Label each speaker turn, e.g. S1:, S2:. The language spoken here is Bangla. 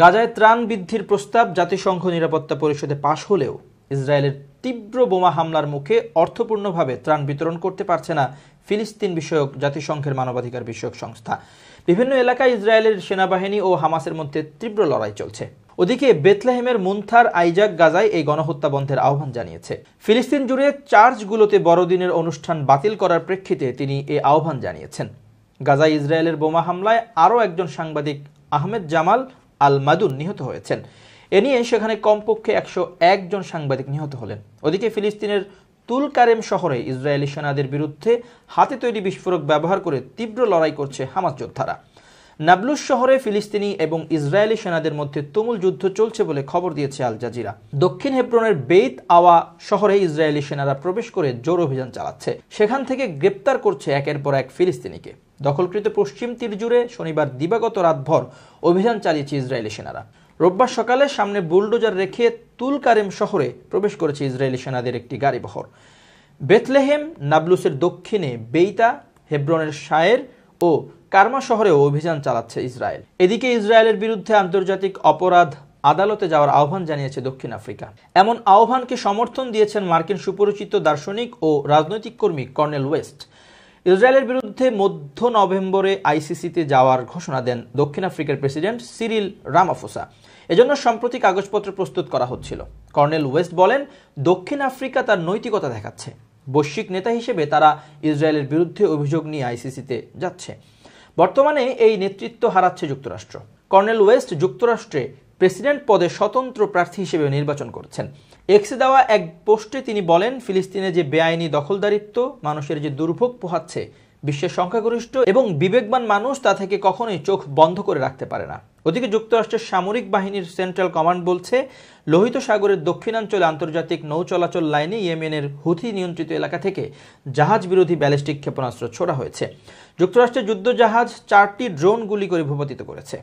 S1: গাজায় ত্রাণ বৃদ্ধির প্রস্তাব জাতিসংঘ নিরাপত্তা পরিষদে পাশ হলেও ইসরায়েলের তীব্র বোমা হামলার মুখে অর্থপূর্ণভাবে ত্রাণ বিতরণ করতে পারছে না ফিলিস্তিন বিষয়ক জাতিসংঘের মানবাধিকার বিষয়ক সংস্থা বিভিন্ন এলাকায় ইসরায়েলের সেনাবাহিনী ও হামাসের মধ্যে তীব্র লড়াই চলছে ওদিকে বেতলেহেমের মুন্থার আইজাক গাজায় এই গণহত্যা বন্ধের আহ্বান জানিয়েছে ফিলিস্তিন জুড়ে চার্চগুলোতে বড়দিনের অনুষ্ঠান বাতিল করার প্রেক্ষিতে তিনি এ আহ্বান জানিয়েছেন গাজায় ইসরায়েলের বোমা হামলায় আরও একজন সাংবাদিক আহমেদ জামাল আল মাদুন নিহত হয়েছেন এ নিয়ে সেখানে কমপক্ষে একশো একজন সাংবাদিক নিহত হলেন ওদিকে ফিলিস্তিনের তুলকারেম শহরে ইসরায়েলি সেনাদের বিরুদ্ধে হাতে তৈরি বিস্ফোরক ব্যবহার করে তীব্র লড়াই করছে হামাজ যোদ্ধারা নাবলুস শহরে ফিলিস্তিনি এবং ইসরায়েলি সেনাদের মধ্যে তুমুল যুদ্ধ চলছে বলে খবর দিয়েছে আল জাজিরা দক্ষিণ হেব্রনের বেইত আওয়া শহরে ইসরায়েলি সেনারা প্রবেশ করে জোর অভিযান চালাচ্ছে সেখান থেকে গ্রেপ্তার করছে একের পর এক ফিলিস্তিনিকে দখলকৃত পশ্চিম তীর জুড়ে শনিবার দিবাগত রাতভর অভিযান চালিয়েছে ইসরায়েলি সেনারা রোববার সকালে সামনে বুলডোজার রেখে তুলকারেম শহরে প্রবেশ করেছে ইসরায়েলি সেনাদের একটি গাড়িবহর বেথলেহেম নাবলুসের দক্ষিণে বেইতা হেব্রনের শায়ের ও কার্মা শহরেও অভিযান চালাচ্ছে ইসরায়েল এদিকে ইসরায়েলের বিরুদ্ধে আন্তর্জাতিক অপরাধ আদালতে যাওয়ার আহ্বান জানিয়েছে দক্ষিণ আফ্রিকা এমন আহ্বানকে সমর্থন দিয়েছেন মার্কিন সুপরিচিত দার্শনিক ও রাজনৈতিক কর্মী কর্নেল ওয়েস্ট ইসরায়েলের বিরুদ্ধে মধ্য নভেম্বরে আইসিসিতে যাওয়ার ঘোষণা দেন দক্ষিণ আফ্রিকার প্রেসিডেন্ট সিরিল রামাফোসা এজন্য সম্প্রতি কাগজপত্র প্রস্তুত করা হচ্ছিল কর্নেল ওয়েস্ট বলেন দক্ষিণ আফ্রিকা তার নৈতিকতা দেখাচ্ছে বৈশ্বিক নেতা হিসেবে তারা ইসরায়েলের বিরুদ্ধে অভিযোগ নিয়ে আইসিসিতে যাচ্ছে বর্তমানে এই নেতৃত্ব হারাচ্ছে যুক্তরাষ্ট্র কর্নেল ওয়েস্ট যুক্তরাষ্ট্রে প্রেসিডেন্ট পদে স্বতন্ত্র প্রার্থী হিসেবে নির্বাচন করছেন এক্সে দেওয়া এক পোস্টে তিনি বলেন ফিলিস্তিনে যে বেআইনি দখলদারিত্ব মানুষের যে দুর্ভোগ পোহাচ্ছে বিশ্বের সংখ্যাগরিষ্ঠ এবং বিবেকবান মানুষ তা থেকে কখনোই চোখ বন্ধ করে রাখতে পারে না ওদিকে যুক্তরাষ্ট্রের সামরিক বাহিনীর সেন্ট্রাল কমান্ড বলছে লোহিত সাগরের দক্ষিণাঞ্চলে আন্তর্জাতিক নৌ চলাচল লাইনে ইয়েমেনের হুথি নিয়ন্ত্রিত এলাকা থেকে জাহাজ বিরোধী ব্যালিস্টিক ক্ষেপণাস্ত্র ছোড়া হয়েছে যুক্তরাষ্ট্রের যুদ্ধজাহাজ চারটি ড্রোন গুলি করে ভূপাতিত করেছে